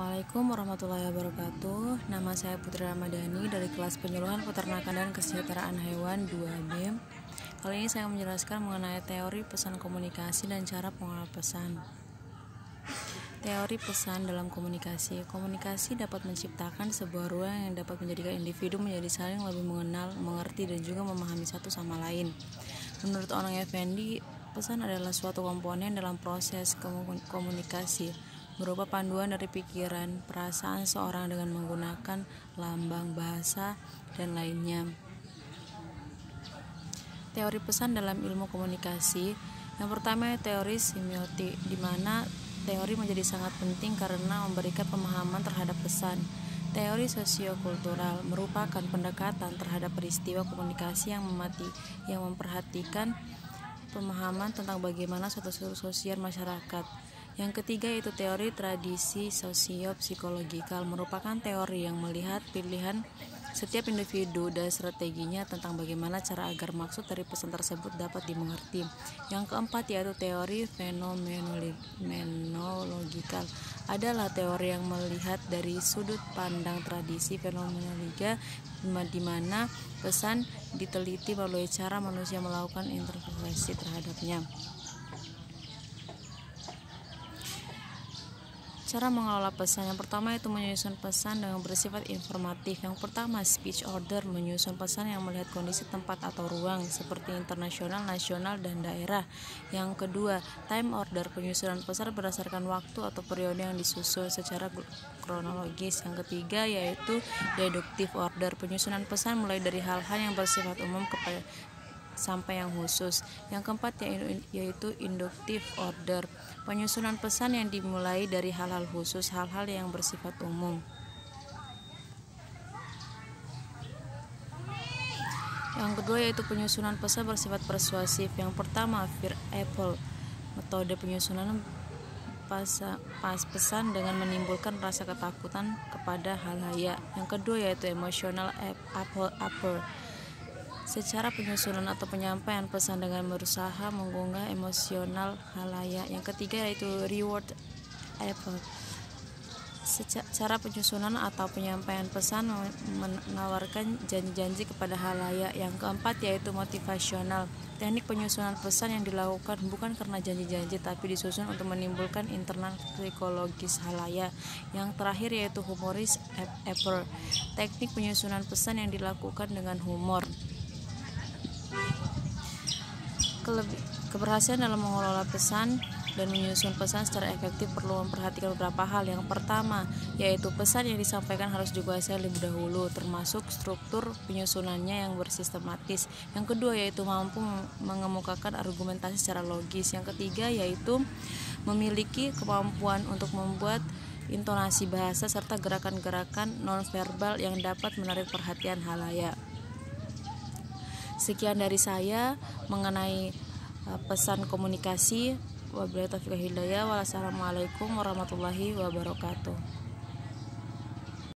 Assalamualaikum warahmatullahi wabarakatuh Nama saya Putri Ramadhani dari kelas penyuluhan peternakan dan kesejahteraan hewan 2 b Kali ini saya menjelaskan mengenai teori pesan komunikasi dan cara pengolah pesan Teori pesan dalam komunikasi Komunikasi dapat menciptakan sebuah ruang yang dapat menjadikan individu menjadi saling lebih mengenal, mengerti, dan juga memahami satu sama lain Menurut orang Effendi, pesan adalah suatu komponen dalam proses komunikasi berupa panduan dari pikiran, perasaan seorang dengan menggunakan lambang bahasa dan lainnya. Teori pesan dalam ilmu komunikasi yang pertama teori semiotik, di mana teori menjadi sangat penting karena memberikan pemahaman terhadap pesan. Teori sosiokultural merupakan pendekatan terhadap peristiwa komunikasi yang memati, yang memperhatikan pemahaman tentang bagaimana suatu sosial masyarakat yang ketiga yaitu teori tradisi sosiopsikologikal merupakan teori yang melihat pilihan setiap individu dan strateginya tentang bagaimana cara agar maksud dari pesan tersebut dapat dimengerti. Yang keempat yaitu teori fenomenologikal adalah teori yang melihat dari sudut pandang tradisi fenomenologi di mana pesan diteliti melalui cara manusia melakukan interpretasi terhadapnya. Cara mengelola pesan yang pertama yaitu menyusun pesan dengan bersifat informatif. Yang pertama, speech order menyusun pesan yang melihat kondisi tempat atau ruang seperti internasional, nasional, dan daerah. Yang kedua, time order penyusunan pesan berdasarkan waktu atau periode yang disusun secara kronologis. Yang ketiga yaitu deductive order penyusunan pesan mulai dari hal-hal yang bersifat umum kepada sampai yang khusus. Yang keempat yaitu induktif order, penyusunan pesan yang dimulai dari hal-hal khusus, hal-hal yang bersifat umum. Yang kedua yaitu penyusunan pesan bersifat persuasif. Yang pertama, Fear Apple, metode penyusunan pas, pesan dengan menimbulkan rasa ketakutan kepada hal-hal ya. Yang kedua yaitu emosional apple apple secara penyusunan atau penyampaian pesan dengan berusaha mengunggah emosional halaya Yang ketiga yaitu reward effort. Secara penyusunan atau penyampaian pesan menawarkan janji-janji kepada halaya Yang keempat yaitu motivasional. Teknik penyusunan pesan yang dilakukan bukan karena janji-janji tapi disusun untuk menimbulkan internal psikologis halaya. Yang terakhir yaitu humoris effort. Teknik penyusunan pesan yang dilakukan dengan humor kelebih, keberhasilan dalam mengelola pesan dan menyusun pesan secara efektif perlu memperhatikan beberapa hal. Yang pertama, yaitu pesan yang disampaikan harus saya lebih dahulu, termasuk struktur penyusunannya yang bersistematis. Yang kedua, yaitu mampu mengemukakan argumentasi secara logis. Yang ketiga, yaitu memiliki kemampuan untuk membuat intonasi bahasa serta gerakan-gerakan nonverbal yang dapat menarik perhatian halayak. Sekian dari saya mengenai eh, pesan komunikasi. Wabillahi taufiq hidayah. Wassalamualaikum warahmatullahi wabarakatuh.